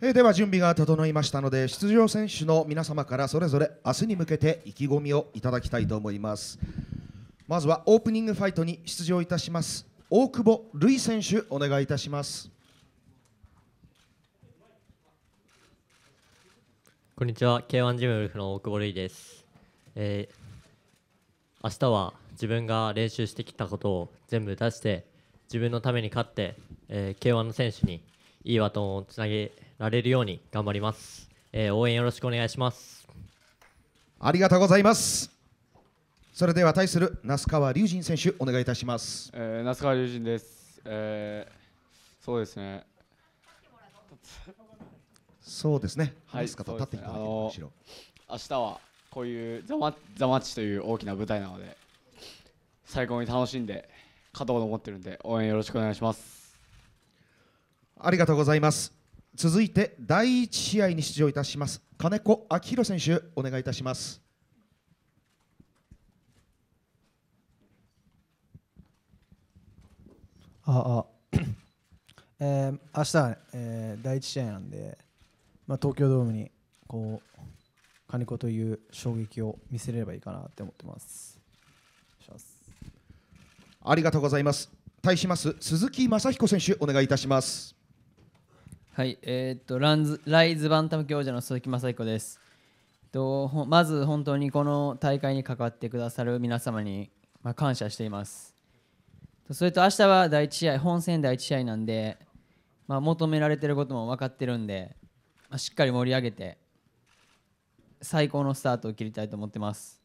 えー、では準備が整いましたので出場選手の皆様からそれぞれ明日に向けて意気込みをいただきたいと思いますまずはオープニングファイトに出場いたします大久保瑠衣選手お願いいたしますこんにちは K1 ジムウルフの大久保瑠衣です、えー、明日は自分が練習してきたことを全部出して自分のために勝って、えー、K1 の選手にいいバトンをつなげられるように頑張ります、えー、応援よろしくお願いしますありがとうございますそれでは対する那須川龍神選手お願いいたします、えー、那須川龍神です、えー、そうですねそうですね話す方、はい、立っていただければ後明日はこういうザマザマッチという大きな舞台なので最高に楽しんで勝とうと思ってるんで応援よろしくお願いしますありがとうございます続いて第一試合に出場いたします金子明宏選手お願いいたしますああ えー、明日、えー、第一試合なんで、まあ、東京ドームにこう金子という衝撃を見せればいいかなって思ってますありがとうございます対します鈴木雅彦選手お願いいたしますはい、えー、っとランズライズバンタム教授の鈴木雅彦です。えっとまず本当にこの大会に関わってくださる皆様にまあ、感謝しています。それと明日は第一試合本戦第1試合なんで、まあ、求められていることも分かっているんで、まあ、しっかり盛り上げて最高のスタートを切りたいと思ってます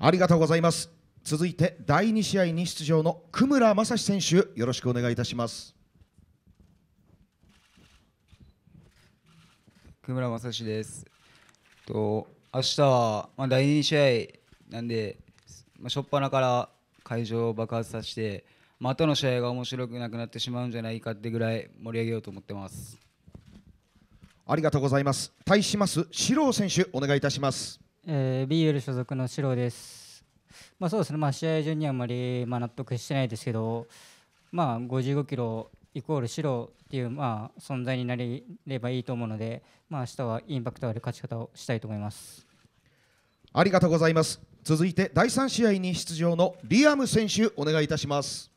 ありがとうございます続いて第2試合に出場の久村正史選手よろしくお願いいたします福村正史です。と明日は、まあ、第2試合なんで、まあ、初っ端から会場を爆発させて、まあ後の試合が面白くなくなってしまうんじゃないかってぐらい盛り上げようと思ってます。ありがとうございます。対します四郎選手お願いいたします。えー、BL 所属の四郎です。まあそうですね。まあ試合順にはあまりまあ納得してないですけど、まあ55キロイコール白っていう、まあ、存在になれればいいと思うので、まあ、明日はインパクトある勝ち方をしたいと思いますありがとうございます続いて第3試合に出場のリアム選手お願いいたします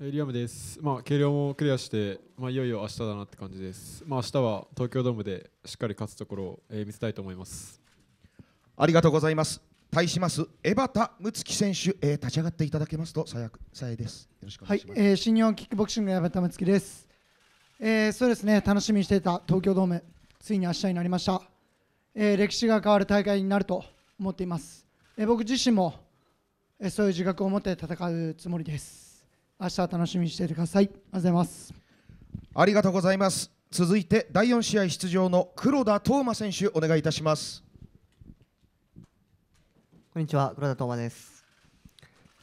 リアムです、まあ、軽量もクリアして、まあ、いよいよ明日だなって感じです、まあ、明日は東京ドームでしっかり勝つところを、え見せたいと思いますありがとうございます対します江端睦樹選手、えー、立ち上がっていただけますとさえです。よろしくお願いします。はい、えー、新日本キックボクシング江端睦樹です、えー。そうですね、楽しみにしていた東京ドーム、ついに明日になりました。えー、歴史が変わる大会になると思っています。えー、僕自身も、えー、そういう自覚を持って戦うつもりです。明日楽しみにしていてください。ありがとうございます。ありがとうございます。続いて第4試合出場の黒田斗真選手お願いいたします。こんにちは、黒田斗真です。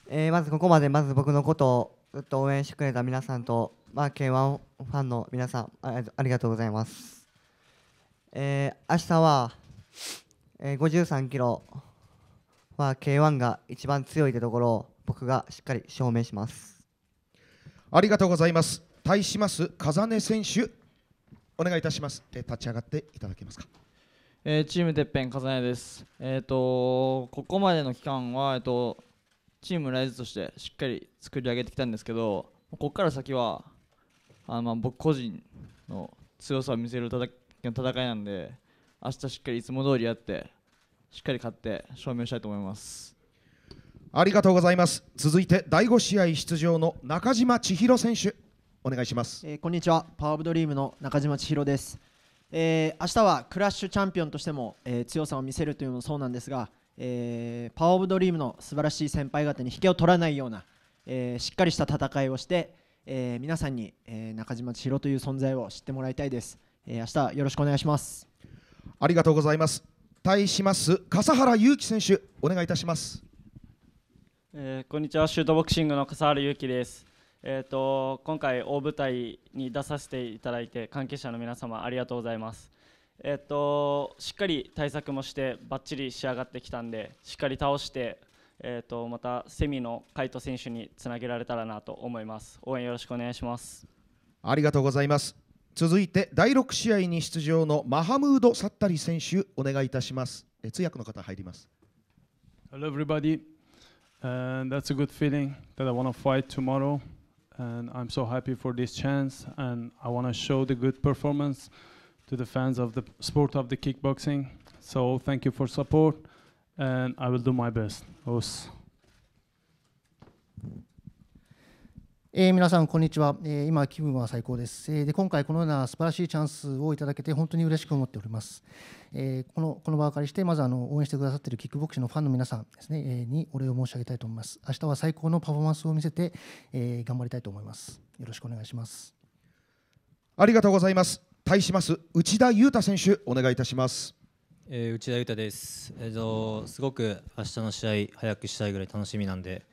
えー、まずここまでまず僕のことをずっと応援してくれた皆さんと、まあ、K1 ファンの皆さんありがとうございます、えー、明日は、えー、53キロは K1 が一番強いというところを僕がしっかり証明しますありがとうございます対します風音選手お願いいたしますえ立ち上がっていただけますかえー、チームてっぺん重ねです。えっ、ー、とここまでの期間はえっ、ー、とチームライズとしてしっかり作り上げてきたんですけど、ここから先はあまあ僕個人の強さを見せる戦いなんで、明日しっかりいつも通りやってしっかり勝って証明したいと思います。ありがとうございます。続いて第5試合出場の中島千尋選手お願いします。えー、こんにちは、パワーオブドリームの中島千尋です。えー、明日はクラッシュチャンピオンとしても、えー、強さを見せるというのもそうなんですが、えー、パワー・オブ・ドリームの素晴らしい先輩方に引けを取らないような、えー、しっかりした戦いをして、えー、皆さんに、えー、中島千尋という存在を知ってもらいたいです、えー、明日よろしくお願いしますありがとうございます対します笠原裕樹選手お願いいたします、えー、こんにちはシュートボクシングの笠原裕樹ですえーと、今回大舞台に出させていただいて関係者の皆様ありがとうございます、えーと、しっかり対策もしてばっちり仕上がってきたんでしっかり倒して、えーと、またセミの海斗選手につなげられたらなと思います応援よろしくお願いしますありがとうございます続いて第6試合に出場のマハムード・サッタリ選手お願いいたしますえ通訳の方入ります Hello everybody、uh, that's a good feeling that I want to fight tomorrow and I'm so happy for this chance and I want to show the good performance to the fans of the sport of the kickboxing. So thank you for support and I will do my best. えー、皆さん、こんにちは、えー、今、気分は最高です、えーで。今回、このような素晴らしいチャンスをいただけて、本当に嬉しく思っております。えー、このこの場を借りして、まずあの応援してくださっているキックボクシングのファンの皆さんですね、えー、にお礼を申し上げたいと思います。明日は最高のパフォーマンスを見せて、えー、頑張りたいと思います。よろしくお願いします。ありがとうございます。対します内田裕太選手、お願いいたします。えー、内田裕太です、えーと。すごく明日の試合、早くしたいぐらい楽しみなんで、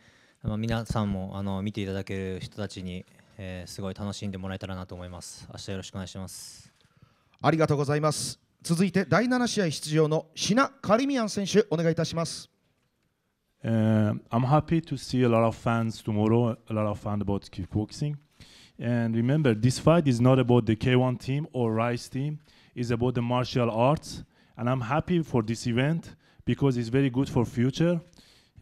まあ、皆さんもあの見ていただける人たちに、えー、すごい楽しんでもらえたらなと思います。明日よろしくお願いします。ありがとうございます。続いて第7試合出場のシナ・カリミアン選手お願いいたします。Uh, I'm happy to see a lot of fans tomorrow, a lot of fans about kickboxing. And remember, this fight is not about the K1 team or Rice team, it's about the martial arts. And I'm happy for this event because it's very good for future.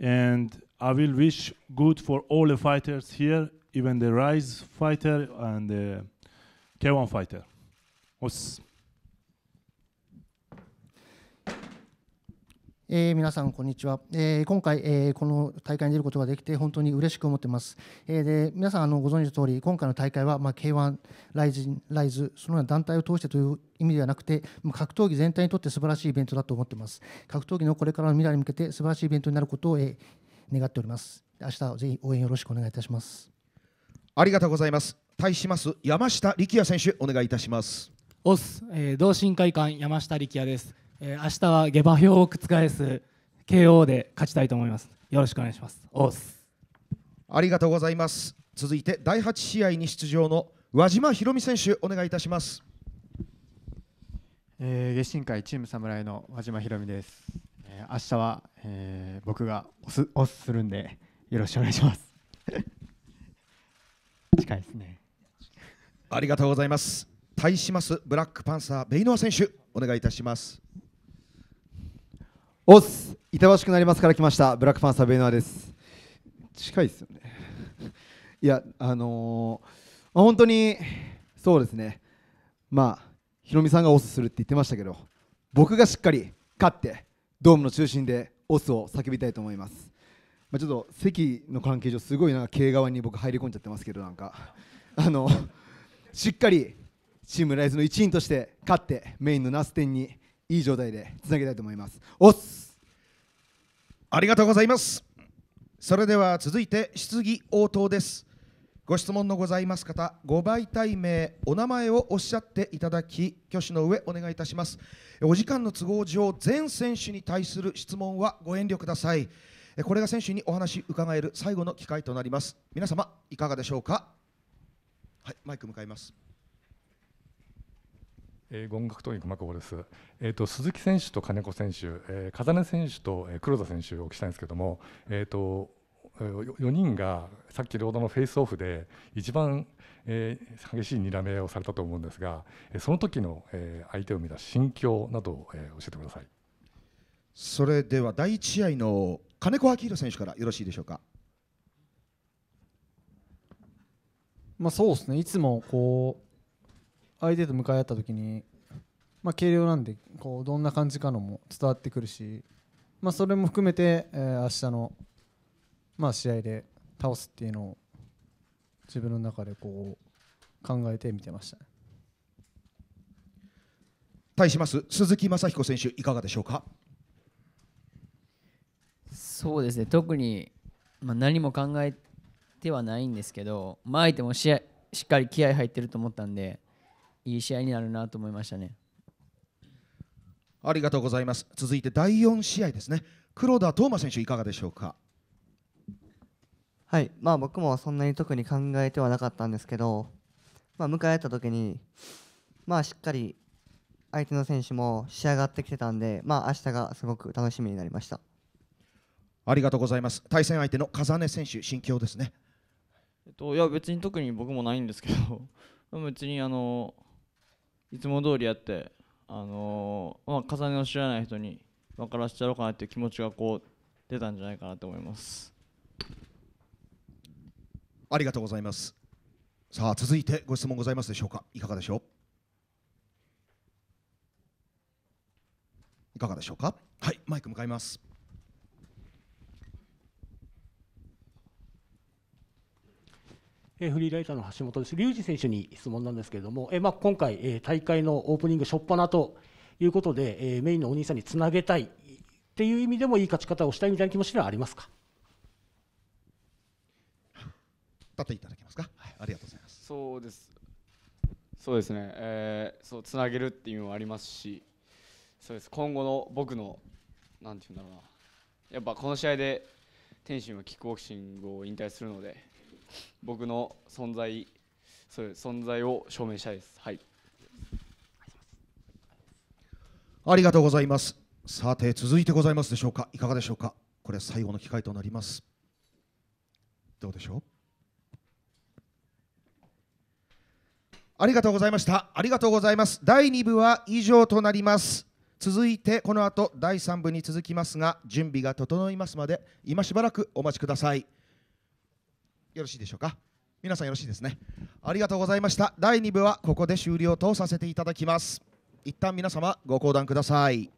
And I will wish good for all the fighters here, even the Rice fighter and the K1 fighter. Os えー、皆さん、こんにちは。えー、今回、えー、この大会に出ることができて、本当に嬉しく思ってます。えで皆さんあの、ご存知の通り、今回の大会は、まあ、K1、ライズ、ライズ、そのような団体を通してという意味ではなくて、格闘技全体にとって素晴らしいイベントだと思ってます。格闘技のこれからの未来に向けて、素晴らしいイベントになることを、え願っております。明日ぜひ応援よろしくお願いいたします。ありがとうございます。対します山下力也選手、お願いいたします。オス、えー、同心会館山下力也です。え明日は下馬評を覆す KO で勝ちたいと思いますよろしくお願いしますありがとうございます続いて第8試合に出場の和島博美選手お願いいたしますえー、月進会チーム侍の和島ひ美です、えー、明日は、えー、僕がオスオスするんでよろしくお願いします 近いですねありがとうございます対しますブラックパンサーベイノア選手お願いいたしますおっす板橋区なりますから来ましたブラックパンサーベイナーです近いですよね いやあのー、まあ、本当にそうですねまあヒロミさんがオスするって言ってましたけど僕がしっかり勝ってドームの中心でオスを叫びたいと思います、まあ、ちょっと席の関係上すごいなんか経側に僕入り込んじゃってますけどなんか あのしっかりチームライズの一員として勝ってメインのナス店にいい状態でつなげたいと思いますおっすありがとうございますそれでは続いて質疑応答ですご質問のございます方、ご媒体名、お名前をおっしゃっていただき、挙手の上お願いいたします。お時間の都合上、全選手に対する質問はご遠慮ください。これが選手にお話伺える最後の機会となります。皆様、いかがでしょうか。はい、マイク向かいます。えー、音楽トニックマクボです、えーと、鈴木選手と金子選手、えー、風根選手と黒田選手をお聞きしたいんですけども、えーと、と4人がさっき両方のフェイスオフで一番、えー、激しいにらめをされたと思うんですがその時の、えー、相手を見た心境などを、えー、教えてくださいそれでは第1試合の金子明宏選手からよろしいでしょうか。まあ、そうですねいつもこう相手と向かい合った時に、まあ、軽量なんでこうどんな感じかのも伝わってくるし、まあ、それも含めて、えー、明日の、まあ、試合で倒すっていうのを自分の中でこう考えて見てました、ね、対します鈴木雅彦選手いかがでしょうかそうですね特に、まあ、何も考えてはないんですけど、まあ、相手も試合しっかり気合入ってると思ったんでいい試合になるなと思いましたね。ありがとうございます。続いて第4試合ですね。黒田斗真選手いかがでしょうか。はい、まあ僕もそんなに特に考えてはなかったんですけど、まあ、迎えた時に、まあしっかり相手の選手も仕上がってきてたんで、まあ明日がすごく楽しみになりました。ありがとうございます。対戦相手の風根選手、心境ですね。えっといや別に特に僕もないんですけど、別にあのいつも通りやってあのー、まあ、重ねを知らない人に分からせちゃおうかなっていう気持ちがこう出たんじゃないかなと思いますありがとうございますさあ続いてご質問ございますでしょうかいかがでしょういかがでしょうかはいマイク向かいますフリーライターの橋本です龍二選手に質問なんですけれども、えまあ、今回、え大会のオープニング初っ端ということで、えメインのお兄さんにつなげたいっていう意味でもいい勝ち方をしたいみたいな気持ちはありますか立っていただけますか、はい、ありがとうございますそうですそうですね、えー、そうつなげるっていうのもありますしそうです今後の僕のなんていうんだろうなやっぱこの試合で天心はキックボクシングを引退するので僕の存在そういう存在を証明したいですはいありがとうございますさて続いてございますでしょうかいかがでしょうかこれ最後の機会となりますどうでしょうありがとうございました。ありがとうございます。第2部は以上となります。続いてこの後第3部に続きますが準備が整いますまで今しばらくお待ちください。よろしいでしょうか皆さんよろしいですねありがとうございました第2部はここで終了とさせていただきます一旦皆様ご講談ください